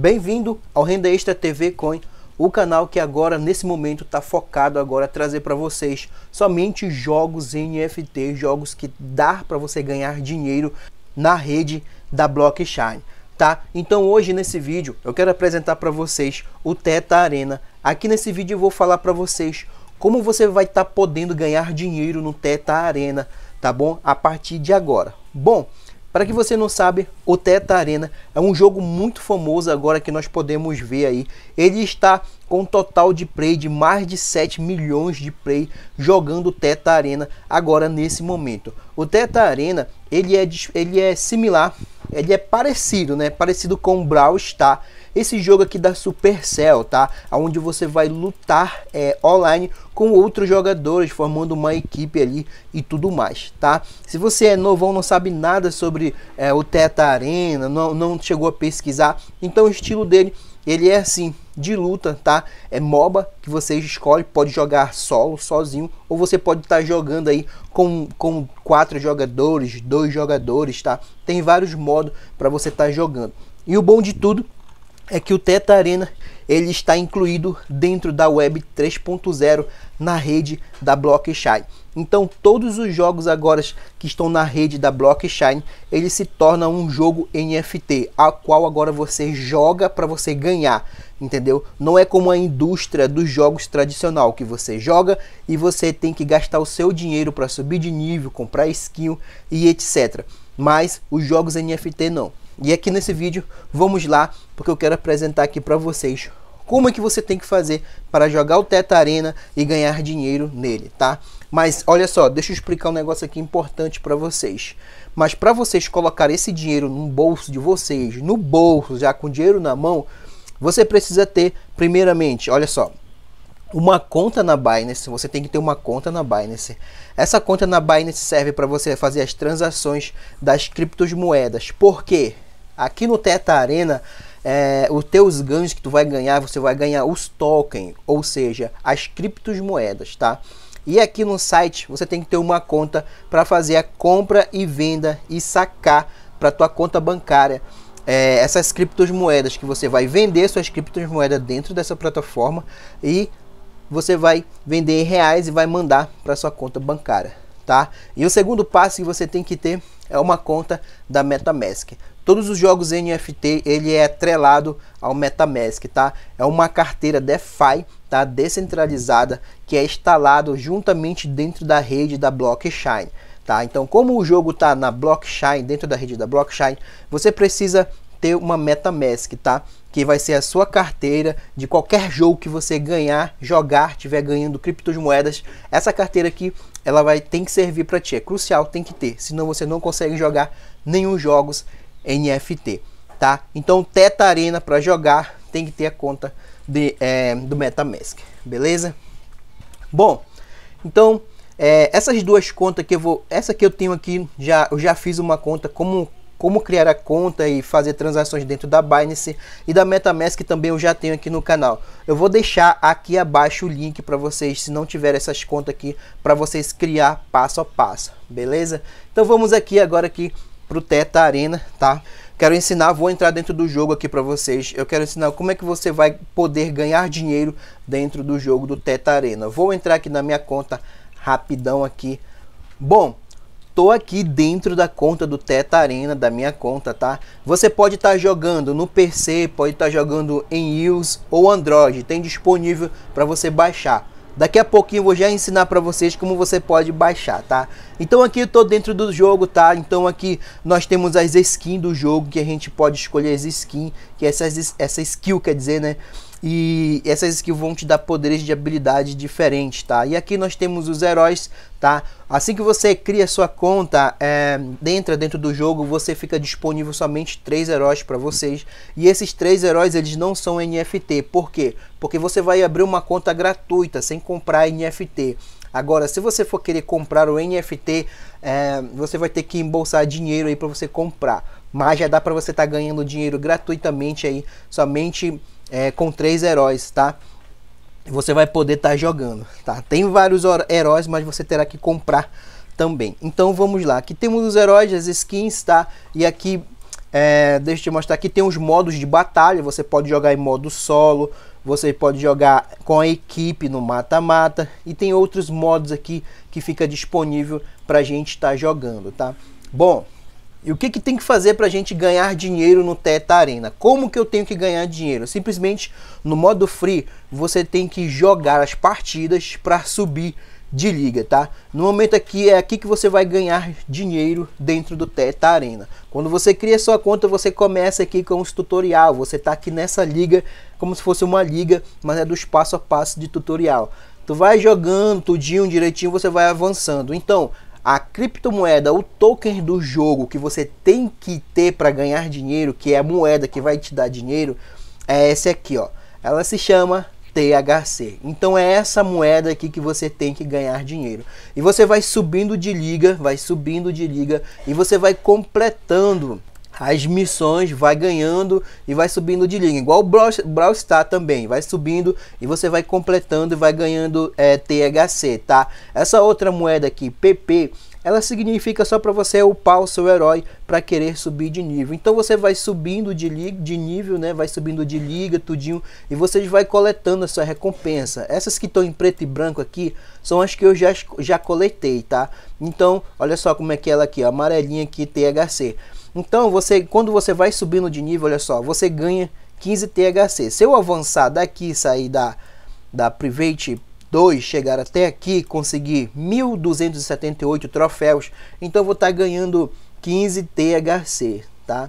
Bem-vindo ao Renda Extra TV Coin, o canal que agora nesse momento está focado agora a trazer para vocês somente jogos NFT, jogos que dá para você ganhar dinheiro na rede da blockchain, tá? Então hoje nesse vídeo eu quero apresentar para vocês o Teta Arena. Aqui nesse vídeo eu vou falar para vocês como você vai estar tá podendo ganhar dinheiro no Teta Arena, tá bom? A partir de agora. Bom, para que você não sabe, o Teta Arena é um jogo muito famoso agora que nós podemos ver aí. Ele está com um total de play de mais de 7 milhões de play jogando Teta Arena agora nesse momento. O Teta Arena, ele é ele é similar, ele é parecido, né? Parecido com o Brawl Star, esse jogo aqui da Supercell, tá? Onde você vai lutar é, online com outros jogadores, formando uma equipe ali e tudo mais, tá? Se você é novão, não sabe nada sobre é, o Teta Arena, não, não chegou a pesquisar, então o estilo dele, ele é assim, de luta, tá? É MOBA que você escolhe, pode jogar solo, sozinho, ou você pode estar tá jogando aí com, com quatro jogadores, dois jogadores, tá? Tem vários modos para você estar tá jogando. E o bom de tudo é que o Teta Arena ele está incluído dentro da Web 3.0 na rede da Blockchain. Então todos os jogos agora que estão na rede da Blockchain, ele se torna um jogo NFT, a qual agora você joga para você ganhar, entendeu? Não é como a indústria dos jogos tradicional que você joga e você tem que gastar o seu dinheiro para subir de nível, comprar skill e etc. Mas os jogos NFT não e aqui nesse vídeo vamos lá, porque eu quero apresentar aqui para vocês como é que você tem que fazer para jogar o Teta Arena e ganhar dinheiro nele, tá? Mas olha só, deixa eu explicar um negócio aqui importante para vocês. Mas para vocês colocar esse dinheiro no bolso de vocês, no bolso, já com dinheiro na mão, você precisa ter, primeiramente, olha só, uma conta na Binance, você tem que ter uma conta na Binance. Essa conta na Binance serve para você fazer as transações das criptomoedas. Por quê? Aqui no Teta Arena, é, os teus ganhos que tu vai ganhar, você vai ganhar os tokens, ou seja, as criptomoedas, tá? E aqui no site você tem que ter uma conta para fazer a compra e venda e sacar para tua conta bancária é, essas criptomoedas que você vai vender suas criptomoedas dentro dessa plataforma e você vai vender em reais e vai mandar para sua conta bancária, tá? E o segundo passo que você tem que ter é uma conta da MetaMask. Todos os jogos NFT ele é atrelado ao MetaMask, tá? É uma carteira DeFi, tá? Descentralizada que é instalado juntamente dentro da rede da blockchain, tá? Então, como o jogo tá na blockchain, dentro da rede da blockchain, você precisa ter uma MetaMask, tá? Que vai ser a sua carteira de qualquer jogo que você ganhar, jogar, tiver ganhando criptomoedas. Essa carteira aqui ela vai tem que servir para ti, é crucial, tem que ter, senão você não consegue jogar nenhum jogos NFT, tá? Então Teta Arena para jogar tem que ter a conta de, é, do MetaMask, beleza? Bom, então é, essas duas contas que eu vou, essa que eu tenho aqui já eu já fiz uma conta como como criar a conta e fazer transações dentro da Binance e da MetaMask também eu já tenho aqui no canal. Eu vou deixar aqui abaixo o link para vocês, se não tiver essas contas aqui, para vocês criar passo a passo, beleza? Então vamos aqui agora aqui pro Teta Arena, tá? Quero ensinar, vou entrar dentro do jogo aqui para vocês. Eu quero ensinar como é que você vai poder ganhar dinheiro dentro do jogo do Teta Arena. Vou entrar aqui na minha conta rapidão aqui. Bom, estou aqui dentro da conta do Teta Arena, da minha conta, tá? Você pode estar tá jogando no PC, pode estar tá jogando em iOS ou Android, tem disponível para você baixar. Daqui a pouquinho eu vou já ensinar para vocês como você pode baixar, tá? Então aqui eu tô dentro do jogo, tá? Então aqui nós temos as skins do jogo, que a gente pode escolher as skins, que essas, essa skill quer dizer, né? E essas skills vão te dar poderes de habilidade diferentes, tá? E aqui nós temos os heróis, tá? Assim que você cria sua conta, é, entra dentro do jogo, você fica disponível somente três heróis para vocês. E esses três heróis, eles não são NFT. Por quê? Porque você vai abrir uma conta gratuita, sem comprar NFT. Agora, se você for querer comprar o NFT, é, você vai ter que embolsar dinheiro aí para você comprar. Mas já dá para você estar tá ganhando dinheiro gratuitamente aí, somente é, com três heróis, tá? Você vai poder estar tá jogando, tá? Tem vários heróis, mas você terá que comprar também. Então vamos lá, aqui temos os heróis, as skins, tá? E aqui, é, deixa eu te mostrar, aqui tem os modos de batalha, você pode jogar em modo solo, você pode jogar com a equipe no mata-mata e tem outros modos aqui que fica disponível para gente estar tá jogando, tá? Bom, e o que, que tem que fazer para a gente ganhar dinheiro no Teta Arena? Como que eu tenho que ganhar dinheiro? Simplesmente no modo free você tem que jogar as partidas para subir de liga, tá? No momento aqui é aqui que você vai ganhar dinheiro dentro do Teta Arena. Quando você cria sua conta, você começa aqui com os tutorial. Você tá aqui nessa liga como se fosse uma liga, mas é dos passo a passo de tutorial. Tu vai jogando tudinho direitinho, você vai avançando. Então, a criptomoeda, o token do jogo que você tem que ter para ganhar dinheiro, que é a moeda que vai te dar dinheiro, é essa aqui, ó. Ela se chama THC. Então é essa moeda aqui que você tem que ganhar dinheiro. E você vai subindo de liga, vai subindo de liga e você vai completando as missões vai ganhando e vai subindo de liga. Igual o Brawl, Brawl Star também, vai subindo e você vai completando e vai ganhando é, THC, tá? Essa outra moeda aqui, PP, ela significa só para você upar o seu herói para querer subir de nível. Então você vai subindo de, liga, de nível, né? Vai subindo de liga, tudinho, e você vai coletando a sua recompensa. Essas que estão em preto e branco aqui são as que eu já, já coletei, tá? Então, olha só como é que é ela aqui, ó, amarelinha aqui, THC. Então, você, quando você vai subindo de nível, olha só, você ganha 15 THC. Se eu avançar daqui, sair da, da Private 2, chegar até aqui, conseguir 1.278 troféus, então vou estar tá ganhando 15 THC, tá?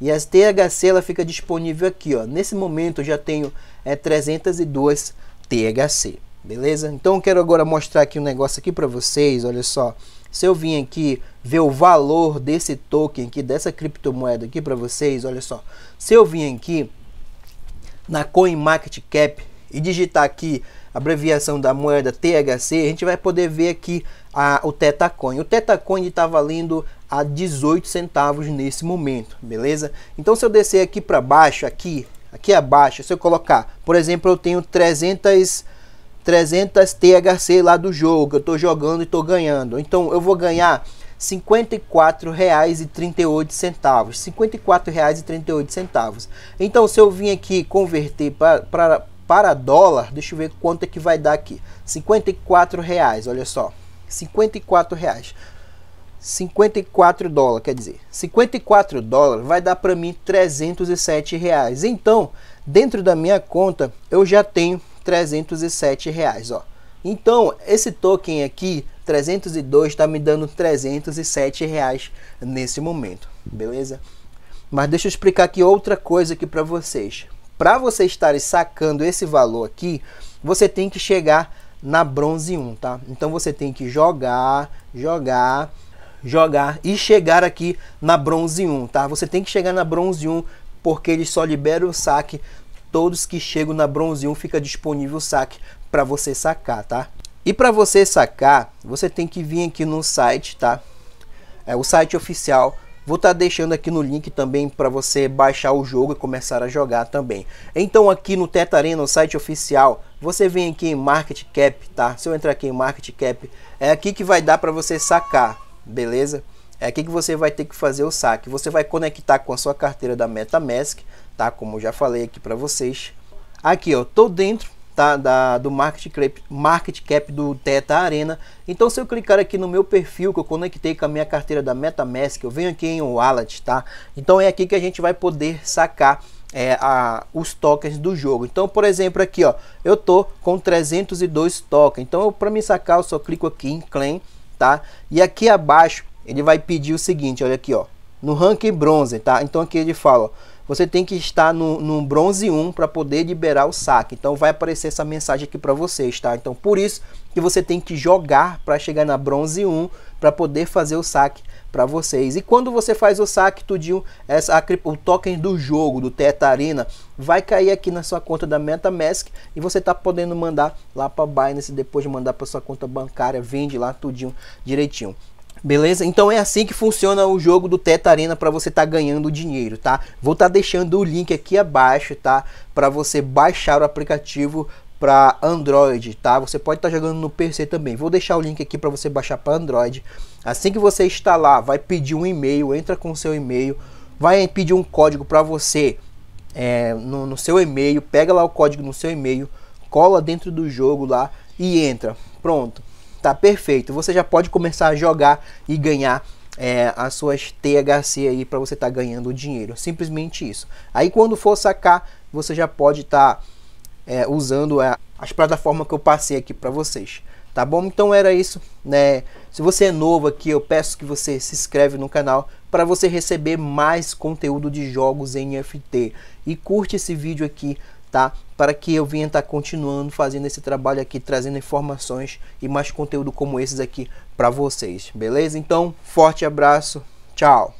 E as THC ela fica disponível aqui, ó. Nesse momento eu já tenho é 302 THC, beleza? Então eu quero agora mostrar aqui um negócio aqui para vocês, olha só. Se eu vim aqui ver o valor desse token aqui, dessa criptomoeda aqui para vocês, olha só. Se eu vim aqui na CoinMarketCap e digitar aqui a abreviação da moeda THC, a gente vai poder ver aqui a, o TetaCoin. O TetaCoin está valendo a 18 centavos nesse momento, beleza? Então se eu descer aqui para baixo, aqui, aqui abaixo, se eu colocar, por exemplo, eu tenho 300 300 THC lá do jogo, eu estou jogando e estou ganhando. Então eu vou ganhar reais e 38 centavos. Então se eu vim aqui converter para para dólar, deixa eu ver quanto é que vai dar aqui. 54 reais, olha só. 54 reais. 54 dólar, quer dizer, 54 dólar vai dar para mim 307 reais. Então, dentro da minha conta, eu já tenho 307 reais, ó. Então, esse token aqui, 302, está me dando 307 reais nesse momento, beleza? Mas deixa eu explicar aqui outra coisa aqui para vocês. Para você estar sacando esse valor aqui, você tem que chegar na bronze 1, tá? Então você tem que jogar, jogar, jogar e chegar aqui na bronze 1, tá? Você tem que chegar na bronze 1 porque ele só libera o saque todos que chegam na Bronze 1 fica disponível o saque para você sacar, tá? E para você sacar, você tem que vir aqui no site, tá? É o site oficial. Vou estar tá deixando aqui no link também para você baixar o jogo e começar a jogar também. Então aqui no Teta Arena, site oficial, você vem aqui em Market Cap, tá? Se eu entrar aqui em Market Cap, é aqui que vai dar para você sacar, beleza? é aqui que você vai ter que fazer o saque. Você vai conectar com a sua carteira da MetaMask, tá? Como eu já falei aqui para vocês. Aqui, ó, tô dentro tá? da, do market cap, market cap do Teta Arena. Então, se eu clicar aqui no meu perfil que eu conectei com a minha carteira da MetaMask, eu venho aqui em Wallet, tá? Então, é aqui que a gente vai poder sacar é, a, os tokens do jogo. Então, por exemplo, aqui, ó, eu tô com 302 tokens. Então, para me sacar, eu só clico aqui em Claim, tá? E aqui abaixo ele vai pedir o seguinte, olha aqui, ó, no ranking bronze, tá? Então aqui ele fala, ó, você tem que estar no, no bronze 1 para poder liberar o saque. Então vai aparecer essa mensagem aqui para vocês, tá? Então por isso que você tem que jogar para chegar na bronze 1 para poder fazer o saque para vocês. E quando você faz o saque tudinho, essa, o token do jogo, do Tetarina, vai cair aqui na sua conta da MetaMask e você tá podendo mandar lá para Binance, depois mandar para sua conta bancária, vende lá tudinho direitinho. Beleza? Então é assim que funciona o jogo do Teta Arena para você estar tá ganhando dinheiro, tá? Vou estar tá deixando o link aqui abaixo, tá? Para você baixar o aplicativo para Android, tá? Você pode estar tá jogando no PC também. Vou deixar o link aqui para você baixar para Android. Assim que você instalar, vai pedir um e-mail, entra com seu e-mail, vai pedir um código para você é, no, no seu e-mail, pega lá o código no seu e-mail, cola dentro do jogo lá e entra. Pronto. Tá perfeito. Você já pode começar a jogar e ganhar é, as suas THC aí para você estar tá ganhando dinheiro. Simplesmente isso. Aí quando for sacar, você já pode estar tá, é, usando as plataformas que eu passei aqui para vocês. Tá bom? Então era isso, né? Se você é novo aqui, eu peço que você se inscreve no canal para você receber mais conteúdo de jogos em NFT. E curte esse vídeo aqui tá? Para que eu venha estar tá continuando fazendo esse trabalho aqui, trazendo informações e mais conteúdo como esses aqui para vocês, beleza? Então, forte abraço, tchau!